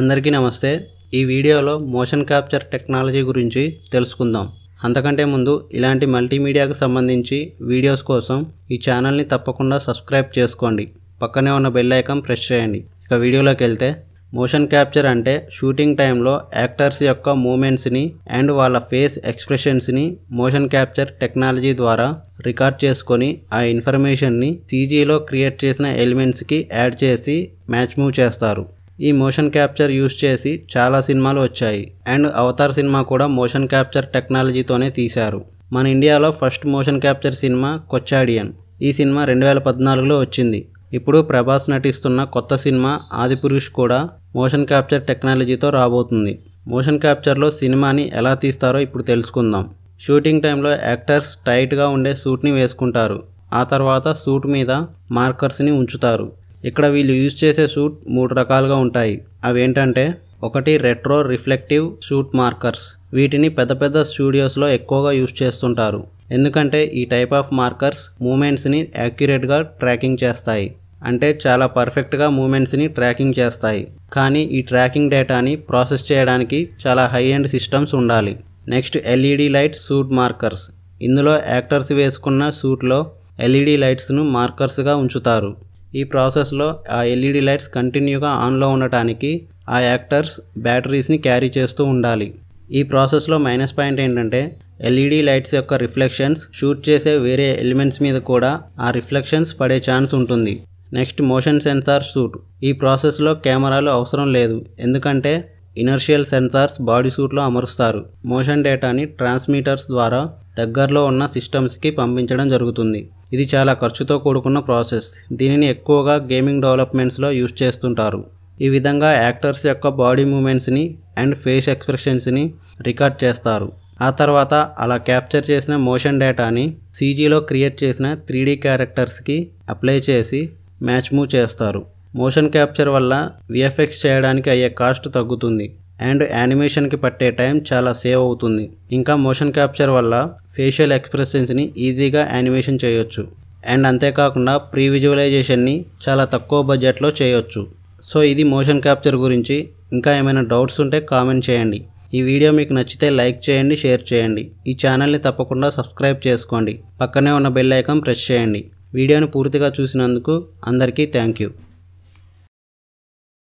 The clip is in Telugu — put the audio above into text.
అందరికీ నమస్తే ఈ వీడియోలో మోషన్ క్యాప్చర్ టెక్నాలజీ గురించి తెలుసుకుందాం అంతకంటే ముందు ఇలాంటి మల్టీమీడియాకు సంబంధించి వీడియోస్ కోసం ఈ ఛానల్ని తప్పకుండా సబ్స్క్రైబ్ చేసుకోండి పక్కనే ఉన్న బెల్ ఐకాన్ ప్రెస్ చేయండి ఇక వీడియోలోకి వెళ్తే మోషన్ క్యాప్చర్ అంటే షూటింగ్ టైంలో యాక్టర్స్ యొక్క మూమెంట్స్ని అండ్ వాళ్ళ ఫేస్ ఎక్స్ప్రెషన్స్ని మోషన్ క్యాప్చర్ టెక్నాలజీ ద్వారా రికార్డ్ చేసుకొని ఆ ఇన్ఫర్మేషన్ని సీజీలో క్రియేట్ చేసిన ఎలిమెంట్స్కి యాడ్ చేసి మ్యాచ్ మూవ్ చేస్తారు ఈ మోషన్ క్యాప్చర్ యూస్ చేసి చాలా సినిమాలు వచ్చాయి అండ్ అవతార్ సినిమా కూడా మోషన్ క్యాప్చర్ టెక్నాలజీతోనే తీశారు మన ఇండియాలో ఫస్ట్ మోషన్ క్యాప్చర్ సినిమా కొచ్చాడియన్ ఈ సినిమా రెండు వేల పద్నాలుగులో వచ్చింది ఇప్పుడు ప్రభాస్ నటిస్తున్న కొత్త సినిమా ఆదిపురుష్ కూడా మోషన్ క్యాప్చర్ టెక్నాలజీతో రాబోతుంది మోషన్ క్యాప్చర్లో సినిమాని ఎలా తీస్తారో ఇప్పుడు తెలుసుకుందాం షూటింగ్ టైంలో యాక్టర్స్ టైట్గా ఉండే సూట్ని వేసుకుంటారు ఆ తర్వాత సూట్ మీద మార్కర్స్ని ఉంచుతారు ఇక్కడ వీళ్ళు యూజ్ చేసే సూట్ మూడు రకాలుగా ఉంటాయి అవి ఏంటంటే ఒకటి రెట్రో రిఫ్లెక్టివ్ షూట్ మార్కర్స్ వీటిని పెద్ద పెద్ద స్టూడియోస్లో ఎక్కువగా యూజ్ చేస్తుంటారు ఎందుకంటే ఈ టైప్ ఆఫ్ మార్కర్స్ మూమెంట్స్ని యాక్యురేట్గా ట్రాకింగ్ చేస్తాయి అంటే చాలా పర్ఫెక్ట్గా మూమెంట్స్ని ట్రాకింగ్ చేస్తాయి కానీ ఈ ట్రాకింగ్ డేటాని ప్రాసెస్ చేయడానికి చాలా హై ఎండ్ సిస్టమ్స్ ఉండాలి next LED light suit markers ఇందులో యాక్టర్స్ వేసుకున్న సూట్లో ఎల్ఈడి లైట్స్ను మార్కర్స్గా ఉంచుతారు ఈ ప్రాసెస్లో ఆ ఎల్ఈడి లైట్స్ కంటిన్యూగా ఆన్లో ఉండటానికి ఆ యాక్టర్స్ బ్యాటరీస్ని క్యారీ చేస్తూ ఉండాలి ఈ ప్రాసెస్లో మైనస్ పాయింట్ ఏంటంటే ఎల్ఈడి లైట్స్ యొక్క రిఫ్లెక్షన్స్ షూట్ చేసే వేరే ఎలిమెంట్స్ మీద కూడా ఆ రిఫ్లెక్షన్స్ పడే ఛాన్స్ ఉంటుంది నెక్స్ట్ మోషన్ సెన్సార్ సూట్ ఈ ప్రాసెస్లో కెమెరాలు అవసరం లేదు ఎందుకంటే ఇనర్షియల్ సెన్సార్స్ బాడీ సూట్లో అమరుస్తారు మోషన్ డేటాని ట్రాన్స్మీటర్స్ ద్వారా దగ్గరలో ఉన్న సిస్టమ్స్కి పంపించడం జరుగుతుంది ఇది చాలా ఖర్చుతో కూడుకున్న ప్రాసెస్ దీనిని ఎక్కువగా గేమింగ్ డెవలప్మెంట్స్లో యూజ్ చేస్తుంటారు ఈ విధంగా యాక్టర్స్ యొక్క బాడీ మూమెంట్స్ని అండ్ ఫేస్ ఎక్స్ప్రెషన్స్ని రికార్డ్ చేస్తారు ఆ తర్వాత అలా క్యాప్చర్ చేసిన మోషన్ డేటాని సీజీలో క్రియేట్ చేసిన త్రీడీ క్యారెక్టర్స్కి అప్లై చేసి మ్యాచ్ మూవ్ చేస్తారు మోషన్ క్యాప్చర్ వల్ల విఎఫ్ఎక్స్ చేయడానికి అయ్యే కాస్ట్ తగ్గుతుంది అండ్ యానిమేషన్కి పట్టే టైం చాలా సేవ్ అవుతుంది ఇంకా మోషన్ క్యాప్చర్ వల్ల ఫేషియల్ ఎక్స్ప్రెషన్స్ని ఈజీగా యానిమేషన్ చేయొచ్చు అండ్ అంతేకాకుండా ప్రీ విజువలైజేషన్ని చాలా తక్కువ బడ్జెట్లో చేయొచ్చు సో ఇది మోషన్ క్యాప్చర్ గురించి ఇంకా ఏమైనా డౌట్స్ ఉంటే కామెంట్ చేయండి ఈ వీడియో మీకు నచ్చితే లైక్ చేయండి షేర్ చేయండి ఈ ఛానల్ని తప్పకుండా సబ్స్క్రైబ్ చేసుకోండి పక్కనే ఉన్న బెల్ ఐకాన్ ప్రెస్ చేయండి వీడియోని పూర్తిగా చూసినందుకు అందరికీ థ్యాంక్ యూ